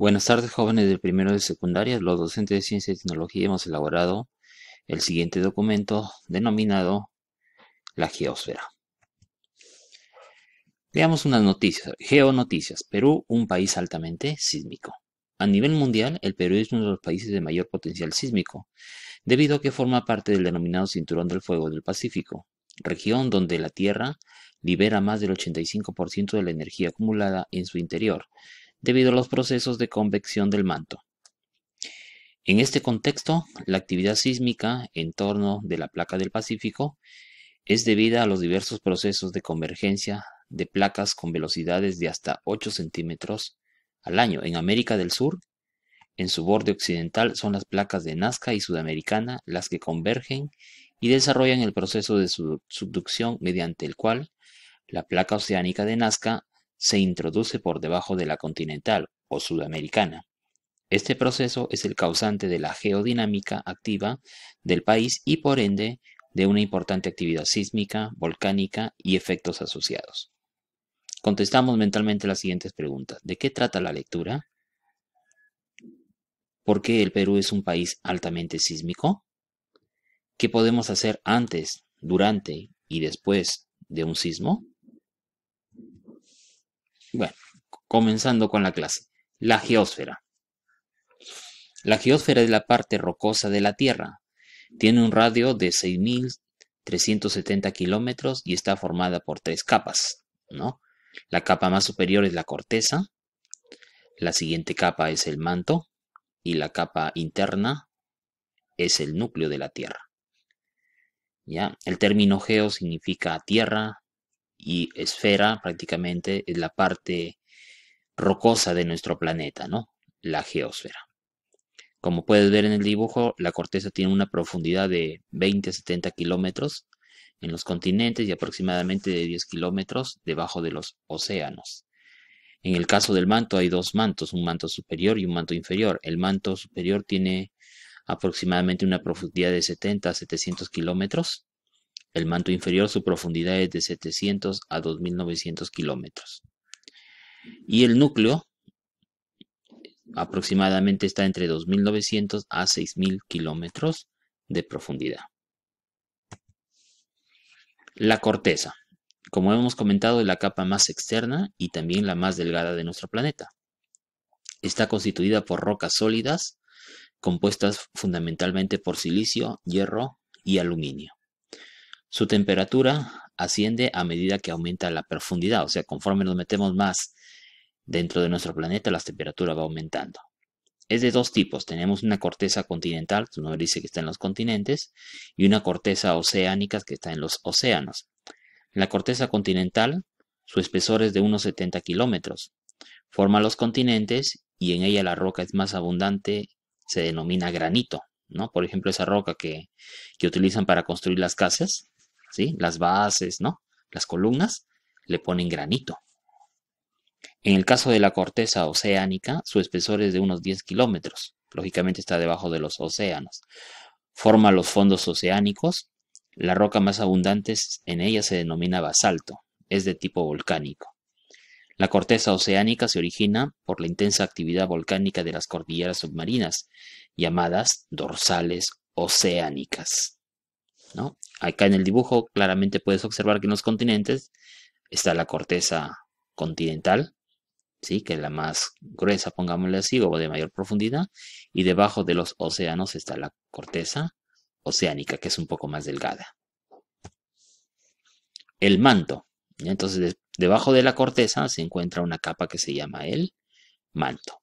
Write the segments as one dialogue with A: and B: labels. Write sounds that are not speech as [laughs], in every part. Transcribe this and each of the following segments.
A: Buenas tardes, jóvenes del primero de secundaria. Los docentes de ciencia y tecnología hemos elaborado el siguiente documento denominado La Geosfera. Veamos unas noticias. Geonoticias. Perú, un país altamente sísmico. A nivel mundial, el Perú es uno de los países de mayor potencial sísmico, debido a que forma parte del denominado Cinturón del Fuego del Pacífico, región donde la Tierra libera más del 85% de la energía acumulada en su interior, debido a los procesos de convección del manto. En este contexto, la actividad sísmica en torno de la placa del Pacífico es debida a los diversos procesos de convergencia de placas con velocidades de hasta 8 centímetros al año. En América del Sur, en su borde occidental, son las placas de Nazca y Sudamericana las que convergen y desarrollan el proceso de subducción mediante el cual la placa oceánica de Nazca se introduce por debajo de la continental o sudamericana. Este proceso es el causante de la geodinámica activa del país y por ende de una importante actividad sísmica, volcánica y efectos asociados. Contestamos mentalmente las siguientes preguntas. ¿De qué trata la lectura? ¿Por qué el Perú es un país altamente sísmico? ¿Qué podemos hacer antes, durante y después de un sismo? Bueno, comenzando con la clase. La geósfera. La geósfera es la parte rocosa de la Tierra. Tiene un radio de 6.370 kilómetros y está formada por tres capas, ¿no? La capa más superior es la corteza, la siguiente capa es el manto y la capa interna es el núcleo de la Tierra. ¿Ya? El término geo significa tierra, y esfera prácticamente es la parte rocosa de nuestro planeta, ¿no? La geosfera. Como puedes ver en el dibujo, la corteza tiene una profundidad de 20 a 70 kilómetros en los continentes y aproximadamente de 10 kilómetros debajo de los océanos. En el caso del manto hay dos mantos, un manto superior y un manto inferior. El manto superior tiene aproximadamente una profundidad de 70 a 700 kilómetros el manto inferior su profundidad es de 700 a 2.900 kilómetros. Y el núcleo aproximadamente está entre 2.900 a 6.000 kilómetros de profundidad. La corteza. Como hemos comentado, es la capa más externa y también la más delgada de nuestro planeta. Está constituida por rocas sólidas, compuestas fundamentalmente por silicio, hierro y aluminio. Su temperatura asciende a medida que aumenta la profundidad, o sea, conforme nos metemos más dentro de nuestro planeta, la temperatura va aumentando. Es de dos tipos. Tenemos una corteza continental, su nombre dice que está en los continentes, y una corteza oceánica que está en los océanos. La corteza continental, su espesor es de unos 70 kilómetros. Forma los continentes y en ella la roca es más abundante, se denomina granito. ¿no? Por ejemplo, esa roca que utilizan para construir las casas, ¿sí? Las bases, ¿no? Las columnas le ponen granito. En el caso de la corteza oceánica, su espesor es de unos 10 kilómetros. Lógicamente está debajo de los océanos. Forma los fondos oceánicos. La roca más abundante en ella se denomina basalto. Es de tipo volcánico. La corteza oceánica se origina por la intensa actividad volcánica de las cordilleras submarinas, llamadas dorsales oceánicas. Acá en el dibujo claramente puedes observar que en los continentes está la corteza continental, ¿sí? que es la más gruesa, pongámosle así, o de mayor profundidad, y debajo de los océanos está la corteza oceánica, que es un poco más delgada. El manto. Entonces, debajo de la corteza se encuentra una capa que se llama el manto.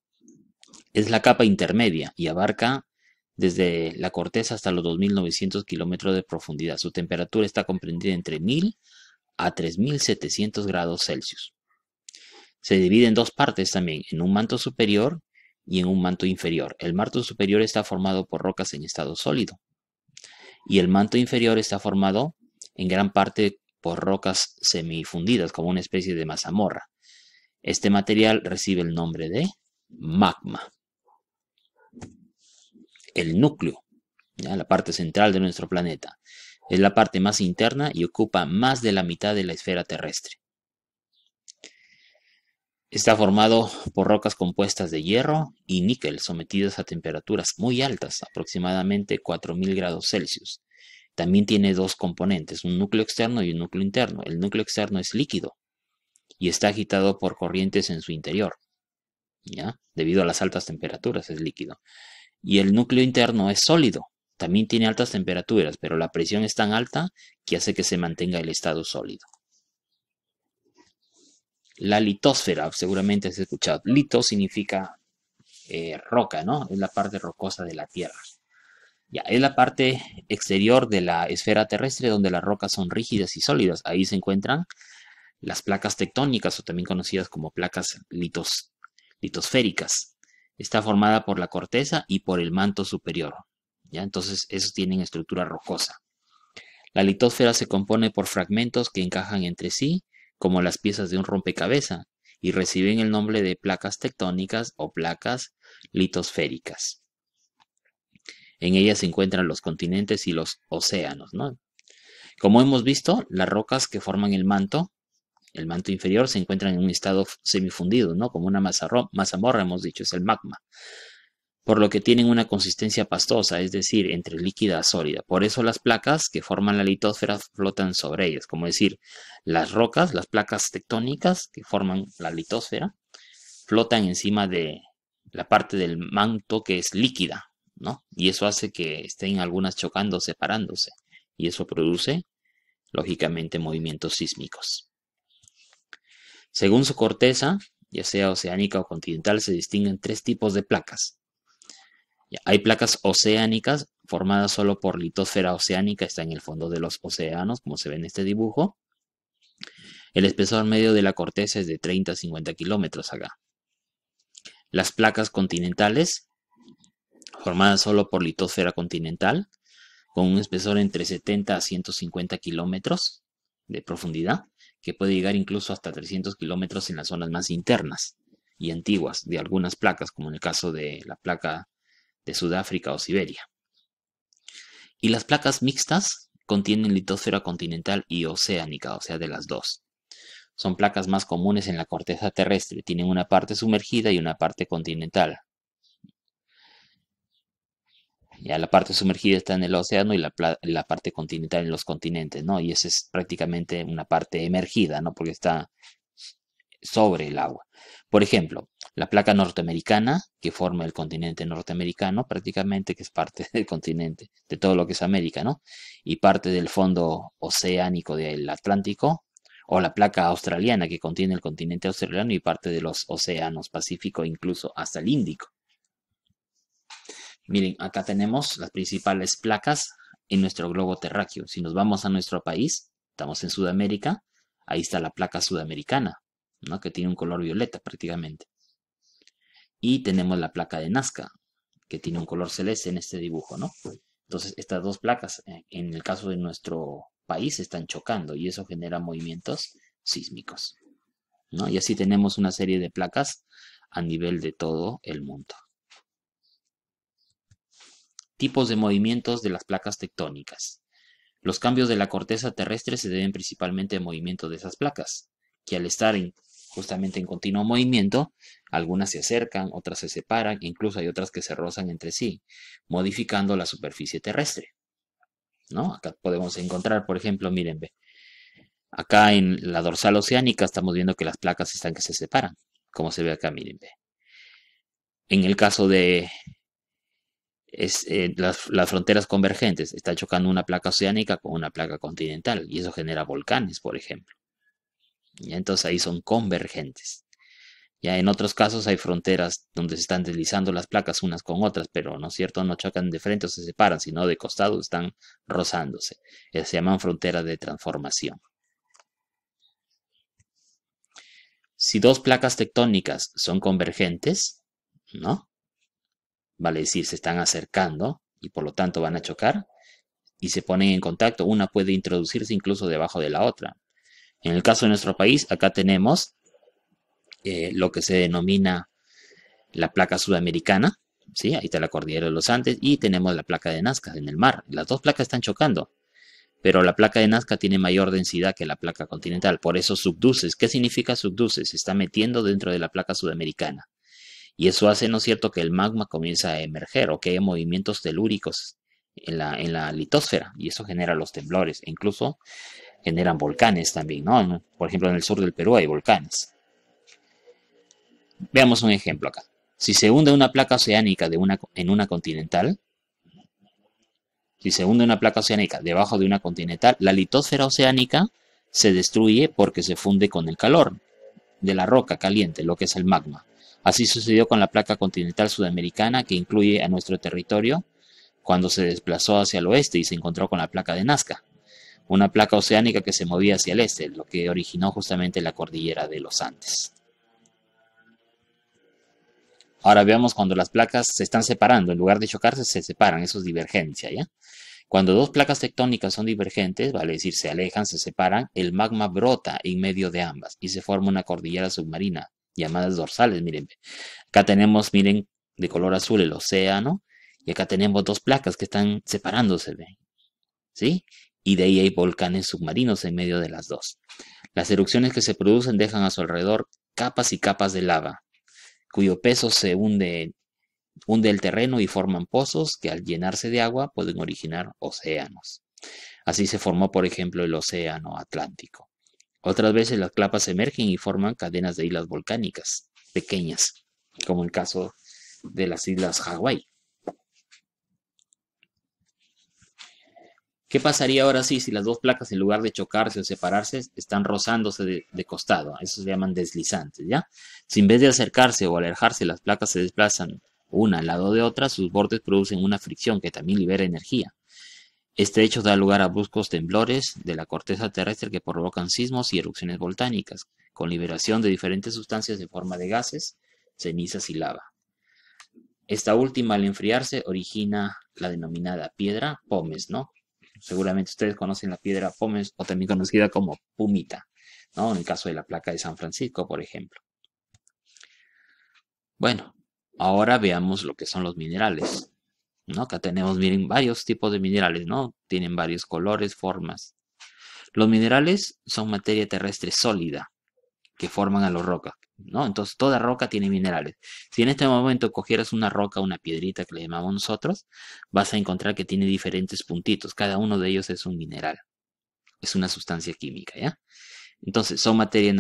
A: Es la capa intermedia y abarca desde la corteza hasta los 2.900 kilómetros de profundidad. Su temperatura está comprendida entre 1.000 a 3.700 grados Celsius. Se divide en dos partes también, en un manto superior y en un manto inferior. El manto superior está formado por rocas en estado sólido y el manto inferior está formado en gran parte por rocas semifundidas, como una especie de mazamorra. Este material recibe el nombre de magma el núcleo, la parte central de nuestro planeta. Es la parte más interna y ocupa más de la mitad de la esfera terrestre. Está formado por rocas compuestas de hierro y níquel sometidas a temperaturas muy altas, aproximadamente 4.000 grados Celsius. También tiene dos componentes, un núcleo externo y un núcleo interno. El núcleo externo es líquido y está agitado por corrientes en su interior. ¿ya? Debido a las altas temperaturas es líquido y el núcleo interno es sólido. También tiene altas temperaturas, pero la presión es tan alta que hace que se mantenga el estado sólido. La litosfera, seguramente has escuchado. Lito significa eh, roca, ¿no? Es la parte rocosa de la Tierra. Ya, es la parte exterior de la esfera terrestre donde las rocas son rígidas y sólidas. Ahí se encuentran las placas tectónicas o también conocidas como placas litosféricas está formada por la corteza y por el manto superior. ¿ya? Entonces, esos tienen estructura rocosa. La litosfera se compone por fragmentos que encajan entre sí, como las piezas de un rompecabezas, y reciben el nombre de placas tectónicas o placas litosféricas. En ellas se encuentran los continentes y los océanos. Como hemos visto, las rocas que forman el manto el manto inferior se encuentra en un estado semifundido, ¿no? Como una mazamorra, hemos dicho, es el magma. Por lo que tienen una consistencia pastosa, es decir, entre líquida a sólida. Por eso las placas que forman la litósfera flotan sobre ellas. Como decir, las rocas, las placas tectónicas que forman la litósfera, flotan encima de la parte del manto que es líquida, ¿no? Y eso hace que estén algunas chocando, separándose. Y eso produce, lógicamente, movimientos sísmicos. Según su corteza, ya sea oceánica o continental, se distinguen tres tipos de placas. Hay placas oceánicas formadas solo por litosfera oceánica, está en el fondo de los océanos, como se ve en este dibujo. El espesor medio de la corteza es de 30 a 50 kilómetros acá. Las placas continentales, formadas solo por litosfera continental, con un espesor entre 70 a 150 kilómetros de profundidad que puede llegar incluso hasta 300 kilómetros en las zonas más internas y antiguas de algunas placas, como en el caso de la placa de Sudáfrica o Siberia. Y las placas mixtas contienen litosfera continental y oceánica, o sea, de las dos. Son placas más comunes en la corteza terrestre, tienen una parte sumergida y una parte continental, ya la parte sumergida está en el océano y la, la, parte continental en los continentes, ¿no? Y esa es prácticamente una parte emergida, ¿no? Porque está sobre el agua. Por ejemplo, la placa norteamericana, que forma el continente norteamericano, prácticamente que es parte [laughs] del continente, de todo lo que es América, ¿no? Y parte del fondo oceánico del Atlántico, o la placa australiana, que contiene el continente australiano y parte de los océanos Pacífico, incluso hasta el Índico. Miren, acá tenemos las principales placas en nuestro globo terráqueo. Si nos vamos a nuestro país, estamos en Sudamérica, ahí está la placa sudamericana, ¿no? que tiene un color violeta prácticamente. Y tenemos la placa de Nazca, que tiene un color celeste en este dibujo, ¿no? Entonces, estas dos placas, eh, en el caso de nuestro país, están chocando y eso genera movimientos sísmicos. ¿no? Y así tenemos una serie de placas a nivel de todo el mundo tipos de movimientos de las placas tectónicas. Los cambios de la corteza terrestre se deben principalmente al movimiento de esas placas, que al estar justamente en continuo movimiento, algunas se acercan, otras se separan, incluso hay otras que se rozan entre sí, modificando la superficie terrestre. ¿No? Acá podemos encontrar, por ejemplo, miren, acá en la dorsal oceánica estamos viendo que las placas están que se separan, como se ve acá, miren, En el caso de es, eh, las, fronteras convergentes. Está chocando una placa oceánica con una placa continental y eso genera volcanes, por ejemplo. Y entonces ahí son convergentes. Ya en otros casos hay fronteras donde se están deslizando las placas unas con otras, pero no es cierto, no chocan de frente o se separan, sino de costado están rozándose. Eh, se llaman fronteras de transformación. Si dos placas tectónicas son convergentes, ¿no? vale decir, se están acercando y por lo tanto van a chocar y se ponen en contacto. Una puede introducirse incluso debajo de la otra. En el caso de nuestro país, acá tenemos eh, lo que se denomina la placa sudamericana, ¿sí? ahí está la cordillera de los Andes, y tenemos la placa de Nazca en el mar. Las dos placas están chocando, pero la placa de Nazca tiene mayor densidad que la placa continental, por eso subduces. ¿Qué significa subduces? Se está metiendo dentro de la placa sudamericana. Y eso hace, ¿no es cierto?, que el magma comienza a emerger o que haya movimientos telúricos en la, litósfera. litosfera y eso genera los temblores. E incluso generan volcanes también, ¿no? Por ejemplo, en el sur del Perú hay volcanes. Veamos un ejemplo acá. Si se hunde una placa oceánica de una, en una continental, si se hunde una placa oceánica debajo de una continental, la litósfera oceánica se destruye porque se funde con el calor de la roca caliente, lo que es el magma. Así sucedió con la placa continental sudamericana que incluye a nuestro territorio cuando se desplazó hacia el oeste y se encontró con la placa de Nazca, una placa oceánica que se movía hacia el este, lo que originó justamente la cordillera de los Andes. Ahora veamos cuando las placas se están separando, en lugar de chocarse se separan, eso es divergencia, ¿ya? Cuando dos placas tectónicas son divergentes, vale decir, se alejan, se separan, el magma brota en medio de ambas y se forma una cordillera submarina, llamadas dorsales, miren. Acá tenemos, miren, de color azul el océano, y acá tenemos dos placas que están separándose, ¿Sí? Y de ahí hay volcanes submarinos en medio de las dos. Las erupciones que se producen dejan a su alrededor capas y capas de lava, cuyo peso se hunde, hunde el terreno y forman pozos que al llenarse de agua pueden originar océanos. Así se formó, por ejemplo, el Océano Atlántico. Otras veces las clapas emergen y forman cadenas de islas volcánicas pequeñas, como el caso de las islas Hawái. ¿Qué pasaría ahora sí si las dos placas, en lugar de chocarse o separarse, están rozándose de, costado? Eso se llaman deslizantes, ¿ya? Si en vez de acercarse o alejarse, las placas se desplazan una al lado de otra, sus bordes producen una fricción que también libera energía. Este hecho da lugar a bruscos temblores de la corteza terrestre que provocan sismos y erupciones volcánicas, con liberación de diferentes sustancias en forma de gases, cenizas y lava. Esta última, al enfriarse, origina la denominada piedra pómez, ¿no? Seguramente ustedes conocen la piedra pómez o también conocida como pumita, ¿no? En el caso de la placa de San Francisco, por ejemplo. Bueno, ahora veamos lo que son los minerales. Acá tenemos, miren, varios tipos de minerales, ¿no? Tienen varios colores, formas. Los minerales son materia terrestre sólida que forman a la rocas, ¿no? Entonces toda roca tiene minerales. Si en este momento cogieras una roca, una piedrita que le llamamos nosotros, vas a encontrar que tiene diferentes puntitos. Cada uno de ellos es un mineral. Es una sustancia química, ¿ya? Entonces, son materia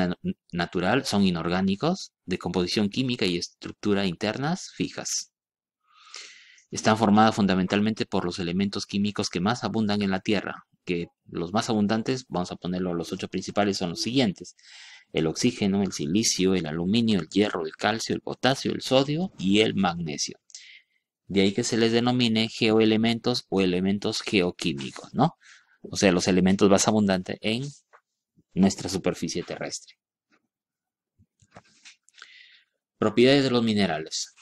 A: natural, son inorgánicos, de composición química y estructura internas fijas están formadas fundamentalmente por los elementos químicos que más abundan en la Tierra, que los más abundantes, vamos a ponerlo los ocho principales, son los siguientes. El oxígeno, el silicio, el aluminio, el hierro, el calcio, el potasio, el sodio y el magnesio. De ahí que se les denomine geoelementos o elementos geoquímicos, ¿no? O sea, los elementos más abundantes en nuestra superficie terrestre. Propiedades de los minerales.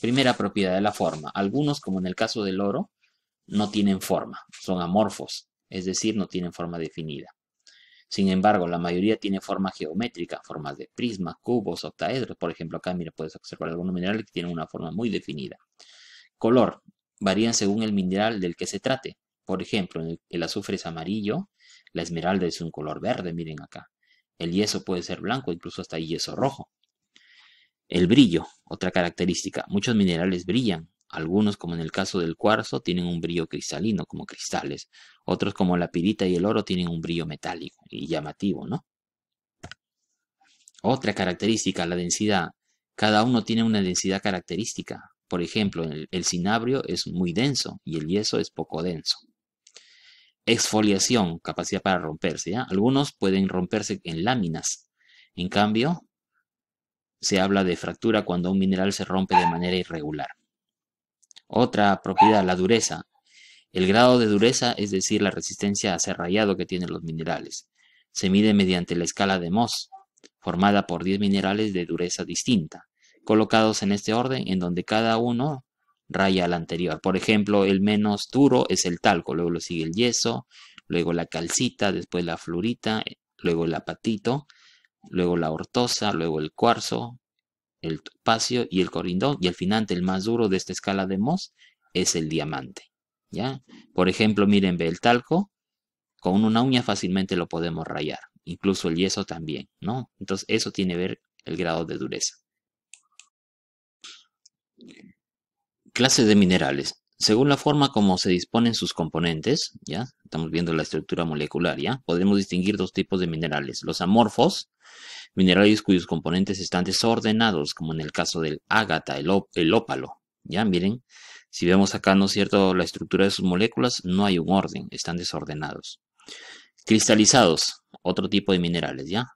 A: Primera propiedad de la forma. Algunos, como en el caso del oro, no tienen forma, son amorfos, es decir, no tienen forma definida. Sin embargo, la mayoría tiene forma geométrica, formas de prismas, cubos, octaedros. Por ejemplo, acá mira, puedes observar algunos minerales que tienen una forma muy definida. Color. Varían según el mineral del que se trate. Por ejemplo, el, el azufre es amarillo, la esmeralda es un color verde, miren acá. El yeso puede ser blanco, incluso hasta yeso rojo. El brillo, otra característica. Muchos minerales brillan. Algunos, como en el caso del cuarzo, tienen un brillo cristalino, como cristales. Otros, como la pirita y el oro, tienen un brillo metálico y llamativo, ¿no? Otra característica, la densidad. Cada uno tiene una densidad característica. Por ejemplo, el, cinabrio es muy denso y el yeso es poco denso. Exfoliación, capacidad para romperse. Algunos pueden romperse en láminas. En cambio, se habla de fractura cuando un mineral se rompe de manera irregular. Otra propiedad, la dureza. El grado de dureza, es decir, la resistencia a ser rayado que tienen los minerales, se mide mediante la escala de Mohs, formada por 10 minerales de dureza distinta, colocados en este orden en donde cada uno raya al anterior. Por ejemplo, el menos duro es el talco, luego lo sigue el yeso, luego la calcita, después la florita, luego el apatito, luego la ortosa, luego el cuarzo, el topacio y el corindón, y al final el más duro de esta escala de mos es el diamante. ¿ya? Por ejemplo, miren, ve el talco, con una uña fácilmente lo podemos rayar, incluso el yeso también, ¿no? Entonces eso tiene que ver el grado de dureza. Clases de minerales. Según la forma como se disponen sus componentes, ya estamos viendo la estructura molecular, ya podemos distinguir dos tipos de minerales: los amorfos, minerales cuyos componentes están desordenados, como en el caso del ágata, el, ópalo. Ya miren, si vemos acá, ¿no es cierto?, la estructura de sus moléculas, no hay un orden, están desordenados. Cristalizados, otro tipo de minerales, ¿ya?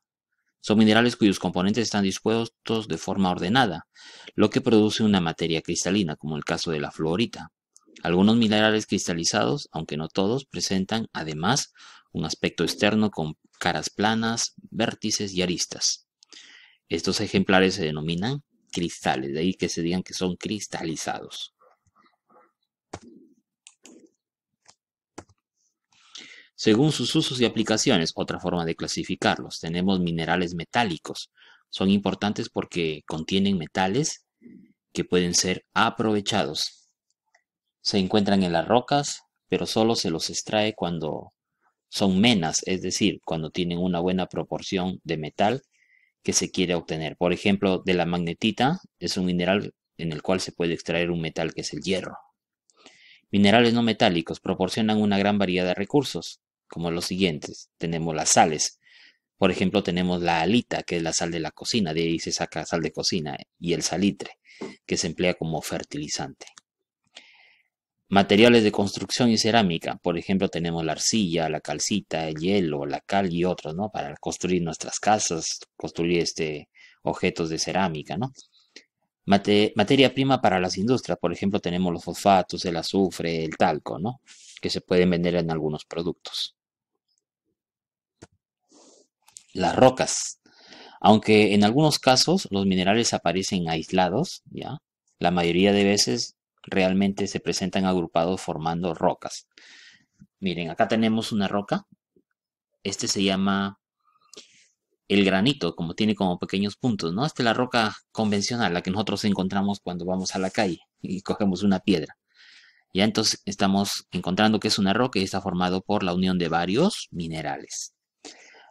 A: Son minerales cuyos componentes están dispuestos de forma ordenada, lo que produce una materia cristalina, como el caso de la fluorita. Algunos minerales cristalizados, aunque no todos, presentan además un aspecto externo con caras planas, vértices y aristas. Estos ejemplares se denominan cristales, de ahí que se digan que son cristalizados. Según sus usos y aplicaciones, otra forma de clasificarlos, tenemos minerales metálicos. Son importantes porque contienen metales que pueden ser aprovechados. Se encuentran en las rocas, pero solo se los extrae cuando son menas, es decir, cuando tienen una buena proporción de metal que se quiere obtener. Por ejemplo, de la magnetita es un mineral en el cual se puede extraer un metal que es el hierro. Minerales no metálicos proporcionan una gran variedad de recursos, como los siguientes. Tenemos las sales. Por ejemplo, tenemos la alita, que es la sal de la cocina, de ahí se saca sal de cocina, y el salitre, que se emplea como fertilizante. Materiales de construcción y cerámica, por ejemplo, tenemos la arcilla, la calcita, el hielo, la cal y otros, ¿no? Para construir nuestras casas, construir este, objetos de cerámica, ¿no? materia prima para las industrias, por ejemplo, tenemos los fosfatos, el azufre, el talco, ¿no? Que se pueden vender en algunos productos. Las rocas. Aunque en algunos casos los minerales aparecen aislados, ¿ya? La mayoría de veces realmente se presentan agrupados formando rocas. Miren, acá tenemos una roca. Este se llama el granito, como tiene como pequeños puntos, ¿no? Esta es la roca convencional, la que nosotros encontramos cuando vamos a la calle y cogemos una piedra. Ya entonces estamos encontrando que es una roca y está formado por la unión de varios minerales.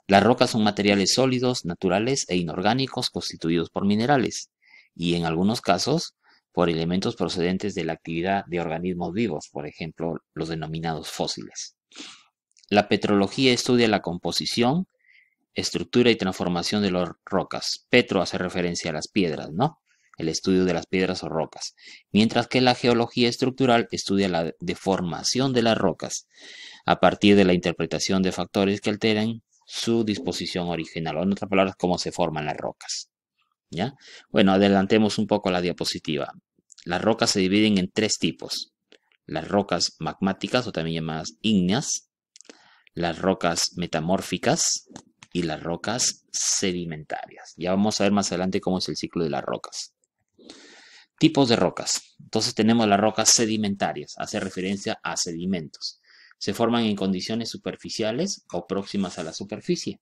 A: Las rocas son materiales sólidos, naturales e inorgánicos constituidos por minerales. Y en algunos casos por elementos procedentes de la actividad de organismos vivos, por ejemplo, los denominados fósiles. La petrología estudia la composición, estructura y transformación de las rocas. Petro hace referencia a las piedras, ¿no? El estudio de las piedras o rocas. Mientras que la geología estructural estudia la deformación de las rocas a partir de la interpretación de factores que alteran su disposición original. O en otras palabras, cómo se forman las rocas. Bueno, adelantemos un poco la diapositiva. Las rocas se dividen en tres tipos. Las rocas magmáticas o también llamadas ígneas, las rocas metamórficas y las rocas sedimentarias. Ya vamos a ver más adelante cómo es el ciclo de las rocas. Tipos de rocas. Entonces tenemos las rocas sedimentarias, hace referencia a sedimentos. Se forman en condiciones superficiales o próximas a la superficie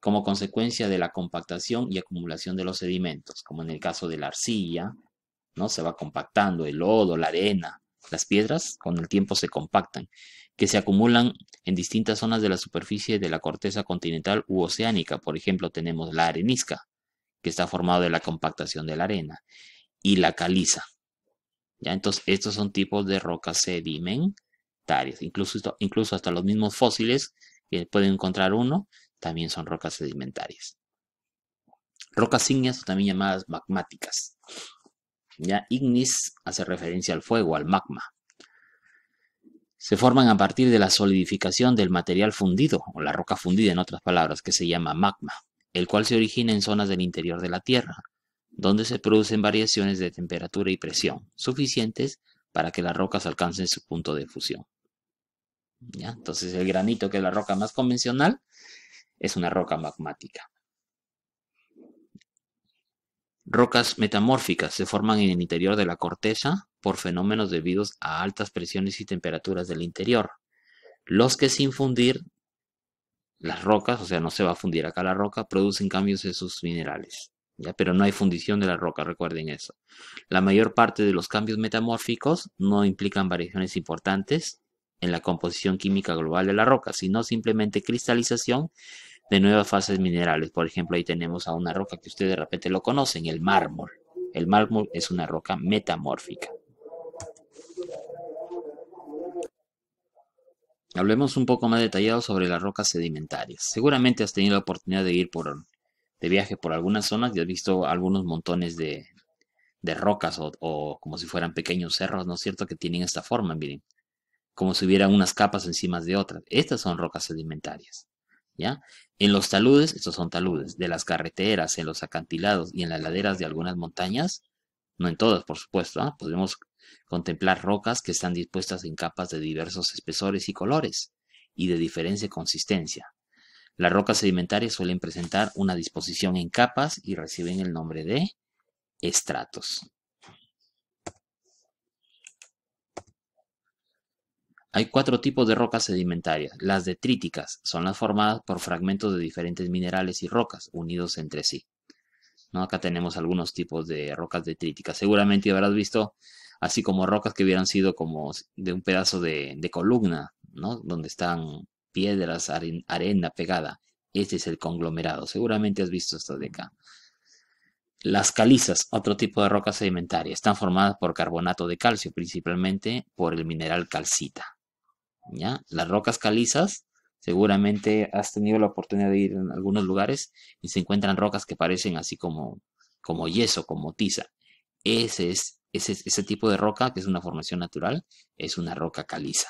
A: como consecuencia de la compactación y acumulación de los sedimentos, como en el caso de la arcilla, ¿no? Se va compactando el lodo, la arena, las piedras con el tiempo se compactan, que se acumulan en distintas zonas de la superficie de la corteza continental u oceánica. Por ejemplo, tenemos la arenisca, que está formada de la compactación de la arena, y la caliza. ¿Ya? Entonces, estos son tipos de rocas sedimentarias. Incluso, incluso hasta los mismos fósiles que pueden encontrar uno también son rocas sedimentarias. Rocas ígneas, también llamadas magmáticas. Ya ignis hace referencia al fuego, al magma. Se forman a partir de la solidificación del material fundido, o la roca fundida en otras palabras, que se llama magma, el cual se origina en zonas del interior de la Tierra, donde se producen variaciones de temperatura y presión suficientes para que las rocas alcancen su punto de fusión. Entonces el granito, que es la roca más convencional, es una roca magmática. Rocas metamórficas se forman en el interior de la corteza por fenómenos debidos a altas presiones y temperaturas del interior, los que sin fundir las rocas, o sea, no se va a fundir acá la roca, producen cambios en sus minerales. ¿ya? Pero no hay fundición de la roca, recuerden eso. La mayor parte de los cambios metamórficos no implican variaciones importantes en la composición química global de la roca, sino simplemente cristalización de nuevas fases minerales. Por ejemplo, ahí tenemos a una roca que ustedes de repente lo conocen, el mármol. El mármol es una roca metamórfica. Hablemos un poco más detallado sobre las rocas sedimentarias. Seguramente has tenido la oportunidad de ir por, de viaje por algunas zonas y has visto algunos montones de, de rocas o, o, como si fueran pequeños cerros, ¿no es cierto? Que tienen esta forma, miren, como si hubieran unas capas encima de otras. Estas son rocas sedimentarias. En los taludes, estos son taludes, de las carreteras, en los acantilados y en las laderas de algunas montañas, no en todas, por supuesto, ¿ah? podemos contemplar rocas que están dispuestas en capas de diversos espesores y colores y de diferente consistencia. Las rocas sedimentarias suelen presentar una disposición en capas y reciben el nombre de estratos. Hay cuatro tipos de rocas sedimentarias. Las detríticas son las formadas por fragmentos de diferentes minerales y rocas unidos entre sí. ¿No? Acá tenemos algunos tipos de rocas detríticas. Seguramente habrás visto así como rocas que hubieran sido como de un pedazo de, columna, ¿no? Donde están piedras, arena pegada. Este es el conglomerado. Seguramente has visto esto de acá. Las calizas, otro tipo de roca sedimentaria, están formadas por carbonato de calcio, principalmente por el mineral calcita. Las rocas calizas, seguramente has tenido la oportunidad de ir en algunos lugares y se encuentran rocas que parecen así como, como yeso, como tiza. Ese es ese, ese tipo de roca, que es una formación natural, es una roca caliza.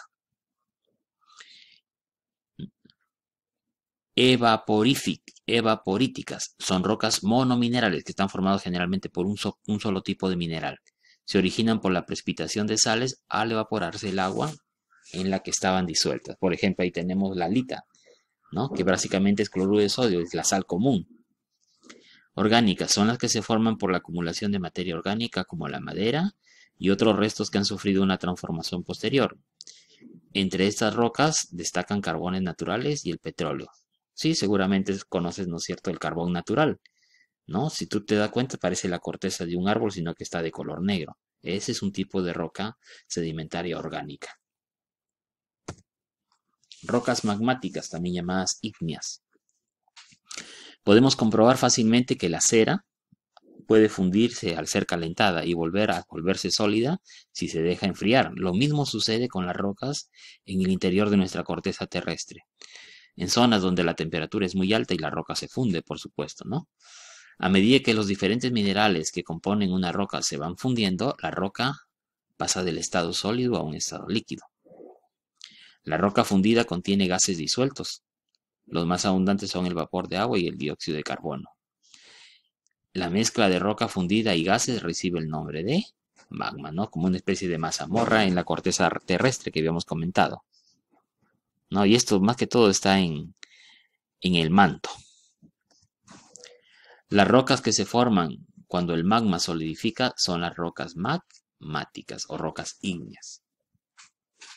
A: evaporíticas, son rocas monominerales que están formadas generalmente por un, un solo tipo de mineral. Se originan por la precipitación de sales al evaporarse el agua en la que estaban disueltas. Por ejemplo, ahí tenemos la lita, ¿no? que básicamente es cloruro de sodio, es la sal común. Orgánicas son las que se forman por la acumulación de materia orgánica como la madera y otros restos que han sufrido una transformación posterior. Entre estas rocas destacan carbones naturales y el petróleo. Sí, seguramente conoces, ¿no es cierto?, el carbón natural. ¿No? Si tú te das cuenta, parece la corteza de un árbol, sino que está de color negro. Ese es un tipo de roca sedimentaria orgánica rocas magmáticas, también llamadas ígneas. Podemos comprobar fácilmente que la cera puede fundirse al ser calentada y volver a volverse sólida si se deja enfriar. Lo mismo sucede con las rocas en el interior de nuestra corteza terrestre. En zonas donde la temperatura es muy alta y la roca se funde, por supuesto, ¿no? A medida que los diferentes minerales que componen una roca se van fundiendo, la roca pasa del estado sólido a un estado líquido. La roca fundida contiene gases disueltos. Los más abundantes son el vapor de agua y el dióxido de carbono. La mezcla de roca fundida y gases recibe el nombre de magma, Como una especie de morra en la corteza terrestre que habíamos comentado. No, y esto más que todo está en, en el manto. Las rocas que se forman cuando el magma solidifica son las rocas magmáticas o rocas ígneas.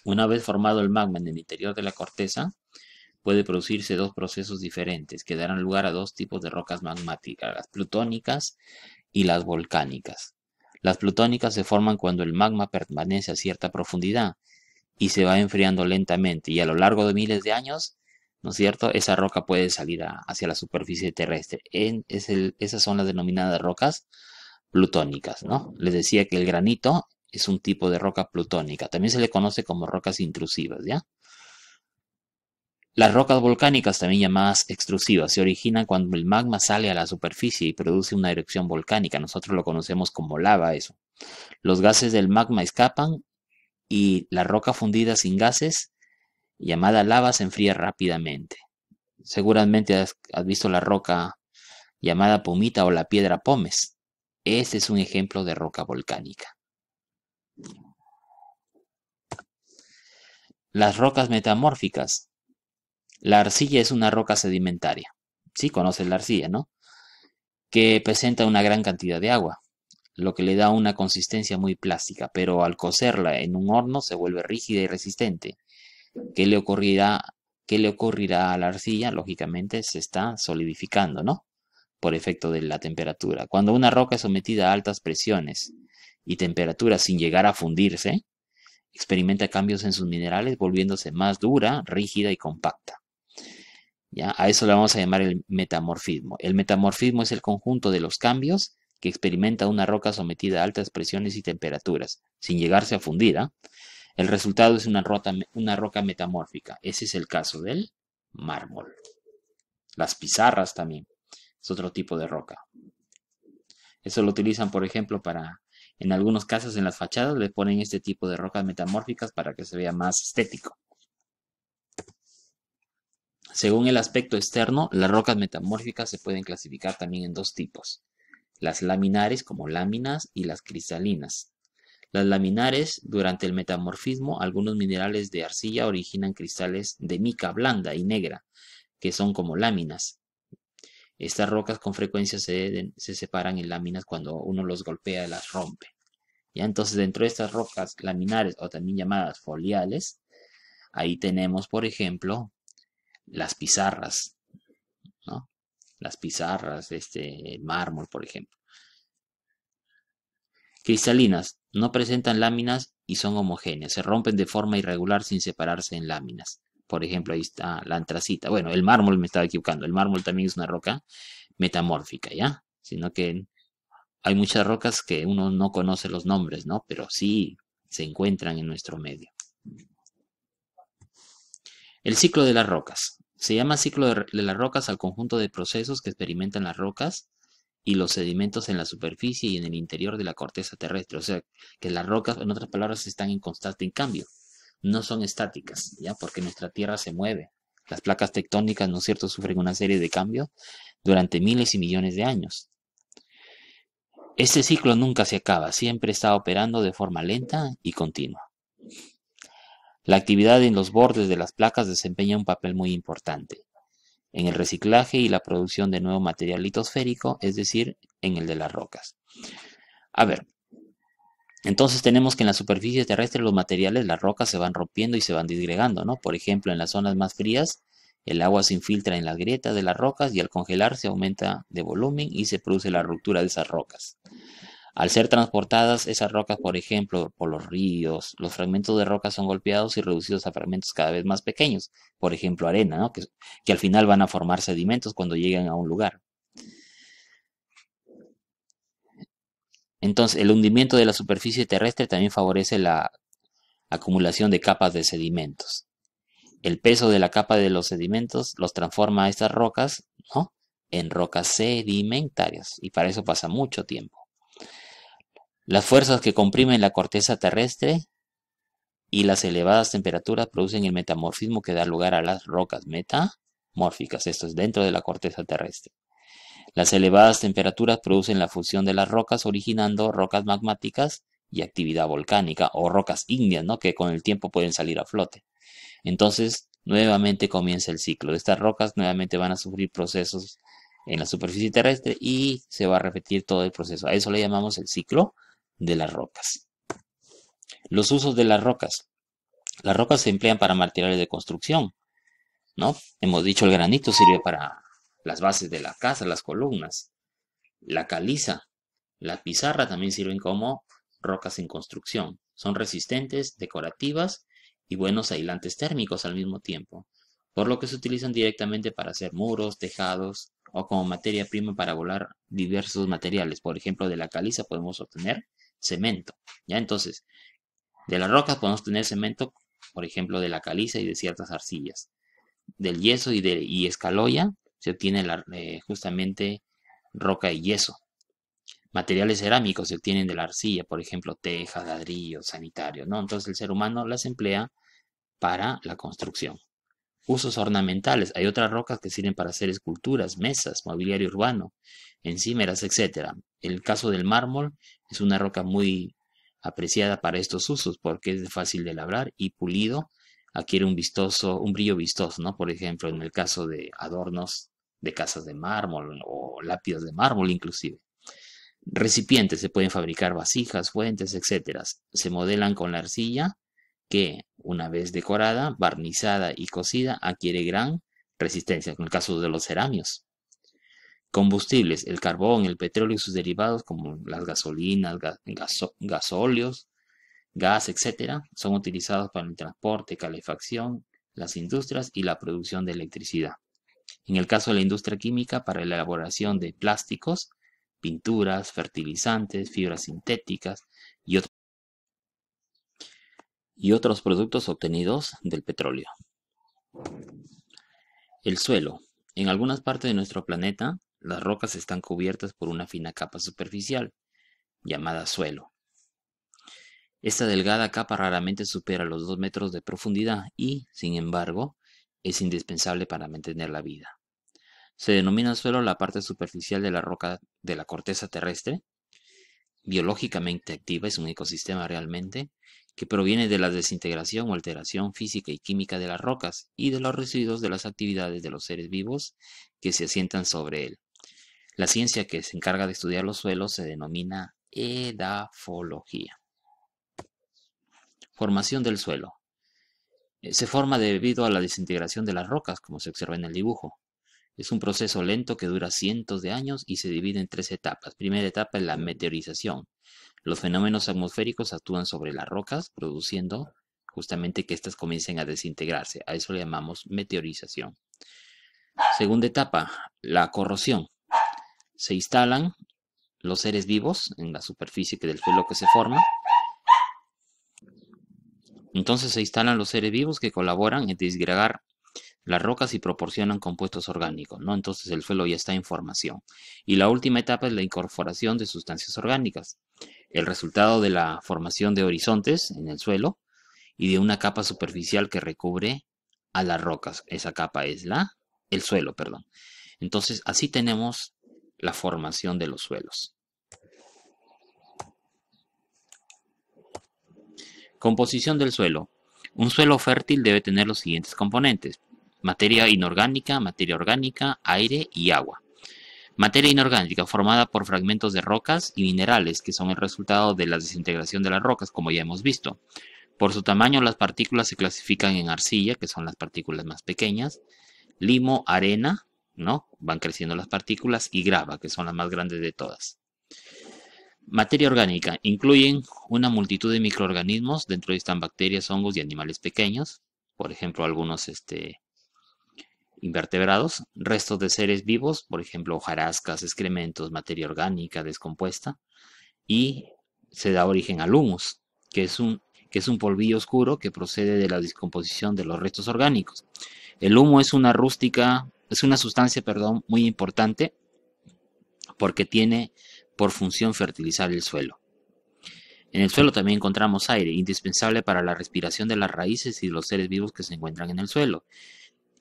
A: Una vez formado el magma en el interior de la corteza, puede producirse dos procesos diferentes que darán lugar a dos tipos de rocas magmáticas, las plutónicas y las volcánicas. Las plutónicas se forman cuando el magma permanece a cierta profundidad y se va enfriando lentamente y a lo largo de miles de años, ¿no es cierto? Esa roca puede salir hacia la superficie terrestre. En, esas son las denominadas rocas plutónicas, ¿no? Les decía que el granito es un tipo de roca plutónica. También se le conoce como rocas intrusivas, ¿ya? Las rocas volcánicas, también llamadas extrusivas, se originan cuando el magma sale a la superficie y produce una erupción volcánica. Nosotros lo conocemos como lava, eso. Los gases del magma escapan y la roca fundida sin gases, llamada lava, se enfría rápidamente. Seguramente has, visto la roca llamada pumita o la piedra pomes. Este es un ejemplo de roca volcánica. Las rocas metamórficas. La arcilla es una roca sedimentaria. Sí, conoces la arcilla, ¿no? Que presenta una gran cantidad de agua, lo que le da una consistencia muy plástica, pero al cocerla en un horno se vuelve rígida y resistente. ¿Qué le ocurrirá, qué le ocurrirá a la arcilla? Lógicamente se está solidificando, ¿no? Por efecto de la temperatura. Cuando una roca es sometida a altas presiones, y temperatura sin llegar a fundirse, experimenta cambios en sus minerales volviéndose más dura, rígida y compacta. ¿Ya? A eso le vamos a llamar el metamorfismo. El metamorfismo es el conjunto de los cambios que experimenta una roca sometida a altas presiones y temperaturas, sin llegarse a fundir. ¿ah? El resultado es una, una roca metamórfica. Ese es el caso del mármol. Las pizarras también. Es otro tipo de roca. Eso lo utilizan, por ejemplo, para en algunos casos en las fachadas le ponen este tipo de rocas metamórficas para que se vea más estético. Según el aspecto externo, las rocas metamórficas se pueden clasificar también en dos tipos. Las laminares como láminas y las cristalinas. Las laminares, durante el metamorfismo, algunos minerales de arcilla originan cristales de mica blanda y negra, que son como láminas. Estas rocas con frecuencia se, separan en láminas cuando uno los golpea y las rompe. Ya entonces dentro de estas rocas laminares o también llamadas foliales, ahí tenemos, por ejemplo, las pizarras, ¿no? Las pizarras, este, el mármol, por ejemplo. Cristalinas, no presentan láminas y son homogéneas, se rompen de forma irregular sin separarse en láminas. Por ejemplo, ahí está la antracita. Bueno, el mármol me estaba equivocando. El mármol también es una roca metamórfica, ¿ya? Sino que hay muchas rocas que uno no conoce los nombres, ¿no? Pero sí se encuentran en nuestro medio. El ciclo de las rocas. Se llama ciclo de, las rocas al conjunto de procesos que experimentan las rocas y los sedimentos en la superficie y en el interior de la corteza terrestre. O sea, que las rocas, en otras palabras, están en constante cambio no son estáticas, ¿ya? Porque nuestra Tierra se mueve. Las placas tectónicas, ¿no es cierto?, sufren una serie de cambios durante miles y millones de años. Este ciclo nunca se acaba, siempre está operando de forma lenta y continua. La actividad en los bordes de las placas desempeña un papel muy importante en el reciclaje y la producción de nuevo material litosférico, es decir, en el de las rocas. A ver, entonces tenemos que en la superficie terrestre los materiales, las rocas se van rompiendo y se van disgregando, ¿no? Por ejemplo, en las zonas más frías, el agua se infiltra en las grietas de las rocas y al congelar se aumenta de volumen y se produce la ruptura de esas rocas. Al ser transportadas esas rocas, por ejemplo, por los ríos, los fragmentos de rocas son golpeados y reducidos a fragmentos cada vez más pequeños, por ejemplo, arena, ¿no? que, que al final van a formar sedimentos cuando llegan a un lugar. Entonces, el hundimiento de la superficie terrestre también favorece la acumulación de capas de sedimentos. El peso de la capa de los sedimentos los transforma a estas rocas, ¿no? En rocas sedimentarias. Y para eso pasa mucho tiempo. Las fuerzas que comprimen la corteza terrestre y las elevadas temperaturas producen el metamorfismo que da lugar a las rocas metamórficas. Esto es dentro de la corteza terrestre. Las elevadas temperaturas producen la fusión de las rocas, originando rocas magmáticas y actividad volcánica, o rocas ígneas, ¿no? que con el tiempo pueden salir a flote. Entonces, nuevamente comienza el ciclo. Estas rocas nuevamente van a sufrir procesos en la superficie terrestre y se va a repetir todo el proceso. A eso le llamamos el ciclo de las rocas. Los usos de las rocas. Las rocas se emplean para materiales de construcción, ¿no? Hemos dicho el granito sirve para las bases de la casa, las columnas. La caliza, la pizarra también sirven como rocas en construcción. Son resistentes, decorativas y buenos aislantes térmicos al mismo tiempo, por lo que se utilizan directamente para hacer muros, tejados o como materia prima para volar diversos materiales. Por ejemplo, de la caliza podemos obtener cemento. ¿ya? Entonces, de las rocas podemos obtener cemento, por ejemplo, de la caliza y de ciertas arcillas. Del yeso y de y escaloya se obtiene eh, justamente roca y yeso. Materiales cerámicos se obtienen de la arcilla, por ejemplo, teja, ladrillo, sanitario, ¿no? Entonces el ser humano las emplea para la construcción. Usos ornamentales. Hay otras rocas que sirven para hacer esculturas, mesas, mobiliario urbano, encimeras etc. El caso del mármol es una roca muy apreciada para estos usos porque es fácil de labrar y pulido adquiere un vistoso, un brillo vistoso, ¿no? Por ejemplo, en el caso de adornos de casas de mármol o lápidas de mármol inclusive. Recipientes, se pueden fabricar vasijas, fuentes, etc. Se modelan con la arcilla que, una vez decorada, barnizada y cocida, adquiere gran resistencia, en el caso de los ceramios. Combustibles, el carbón, el petróleo y sus derivados como las gasolinas, gasóleos, gas, etc., son utilizados para el transporte, calefacción, las industrias y la producción de electricidad. En el caso de la industria química, para la elaboración de plásticos, pinturas, fertilizantes, fibras sintéticas y, otros productos obtenidos del petróleo. El suelo. En algunas partes de nuestro planeta, las rocas están cubiertas por una fina capa superficial, llamada suelo. Esta delgada capa raramente supera los 2 metros de profundidad y, sin embargo, es indispensable para mantener la vida. Se denomina suelo la parte superficial de la roca de la corteza terrestre. Biológicamente activa es un ecosistema realmente que proviene de la desintegración o alteración física y química de las rocas y de los residuos de las actividades de los seres vivos que se asientan sobre él. La ciencia que se encarga de estudiar los suelos se denomina edafología. Formación del suelo. Eh, se forma debido a la desintegración de las rocas, como se observa en el dibujo. Es un proceso lento que dura cientos de años y se divide en tres etapas. Primera etapa es la meteorización. Los fenómenos atmosféricos actúan sobre las rocas, produciendo justamente que éstas comiencen a desintegrarse. A eso le llamamos meteorización. Segunda etapa, la corrosión. Se instalan los seres vivos en la superficie del suelo que se forma entonces se instalan los seres vivos que colaboran en disgregar las rocas y proporcionan compuestos orgánicos, ¿no? Entonces el suelo ya está en formación. Y la última etapa es la incorporación de sustancias orgánicas, el resultado de la formación de horizontes en el suelo y de una capa superficial que recubre a las rocas. Esa capa es la el suelo, perdón. Entonces así tenemos la formación de los suelos. Composición del suelo. Un suelo fértil debe tener los siguientes componentes. Materia inorgánica, materia orgánica, aire y agua. Materia inorgánica formada por fragmentos de rocas y minerales que son el resultado de la desintegración de las rocas, como ya hemos visto. Por su tamaño, las partículas se clasifican en arcilla, que son las partículas más pequeñas, limo, arena, ¿no? Van creciendo las partículas y grava, que son las más grandes de todas. Materia orgánica. Incluyen una multitud de microorganismos, dentro de están bacterias, hongos y animales pequeños, por ejemplo algunos este, invertebrados, restos de seres vivos, por ejemplo hojarascas, excrementos, materia orgánica descompuesta, y se da origen al humus, que es un, que es un polvillo oscuro que procede de la descomposición de los restos orgánicos. El humo es una rústica, es una sustancia, perdón, muy importante porque tiene por función fertilizar el suelo. En el suelo también encontramos aire, indispensable para la respiración de las raíces y de los seres vivos que se encuentran en el suelo.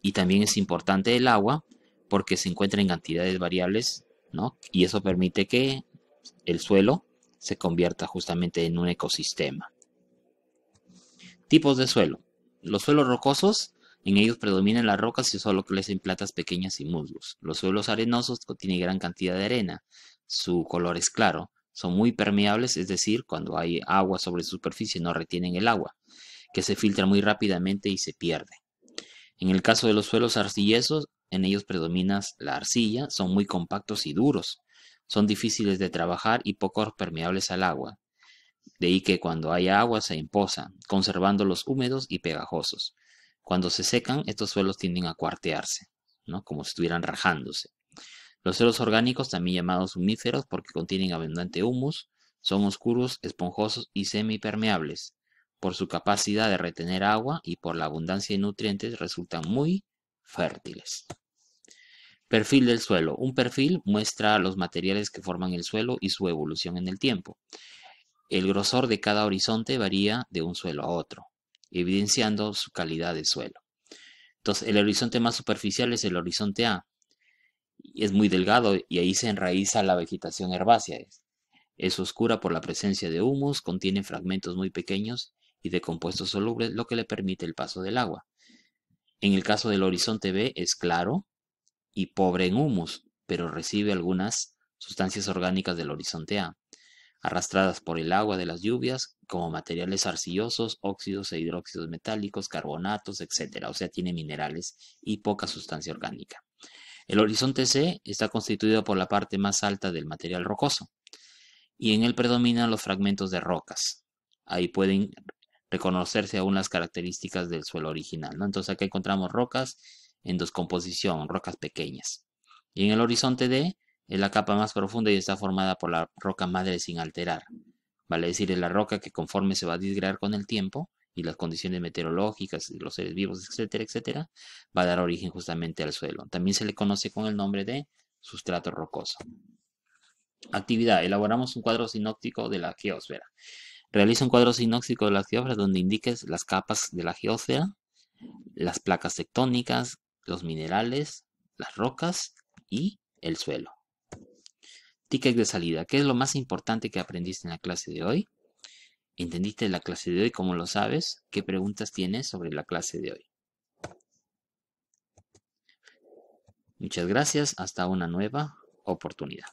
A: Y también es importante el agua porque se encuentra en cantidades variables, ¿no? Y eso permite que el suelo se convierta justamente en un ecosistema. Tipos de suelo. Los suelos rocosos, en ellos predominan las rocas y solo crecen plantas pequeñas y musgos. Los suelos arenosos contienen gran cantidad de arena su color es claro. Son muy permeables, es decir, cuando hay agua sobre su superficie no retienen el agua, que se filtra muy rápidamente y se pierde. En el caso de los suelos arcillosos, en ellos predomina la arcilla, son muy compactos y duros, son difíciles de trabajar y poco permeables al agua. De ahí que cuando hay agua se imposa, conservándolos húmedos y pegajosos. Cuando se secan, estos suelos tienden a cuartearse, ¿no? como si estuvieran rajándose. Los suelos orgánicos, también llamados humíferos porque contienen abundante humus, son oscuros, esponjosos y semipermeables. Por su capacidad de retener agua y por la abundancia de nutrientes resultan muy fértiles. Perfil del suelo. Un perfil muestra los materiales que forman el suelo y su evolución en el tiempo. El grosor de cada horizonte varía de un suelo a otro, evidenciando su calidad de suelo. Entonces, el horizonte más superficial es el horizonte A, es muy delgado y ahí se enraiza la vegetación herbácea. Es oscura por la presencia de humus, contiene fragmentos muy pequeños y de compuestos solubles, lo que le permite el paso del agua. En el caso del horizonte B es claro y pobre en humus, pero recibe algunas sustancias orgánicas del horizonte A, arrastradas por el agua de las lluvias como materiales arcillosos, óxidos e hidróxidos metálicos, carbonatos, etc. O sea, tiene minerales y poca sustancia orgánica. El horizonte C está constituido por la parte más alta del material rocoso y en él predominan los fragmentos de rocas. Ahí pueden reconocerse aún las características del suelo original. Entonces acá encontramos rocas en descomposición, rocas pequeñas. Y en el horizonte D es la capa más profunda y está formada por la roca madre sin alterar. Vale decir, es la roca que conforme se va a disgregar con el tiempo, y las condiciones meteorológicas, los seres vivos, etcétera, etcétera, va a dar origen justamente al suelo. También se le conoce con el nombre de sustrato rocoso. Actividad. Elaboramos un cuadro sinóptico de la geosfera. Realiza un cuadro sinóptico de la geosfera donde indiques las capas de la geosfera, las placas tectónicas, los minerales, las rocas y el suelo. Ticket de salida. ¿Qué es lo más importante que aprendiste en la clase de hoy? ¿Entendiste la clase de hoy? ¿Cómo lo sabes? ¿Qué preguntas tienes sobre la clase de hoy? Muchas gracias. Hasta una nueva oportunidad.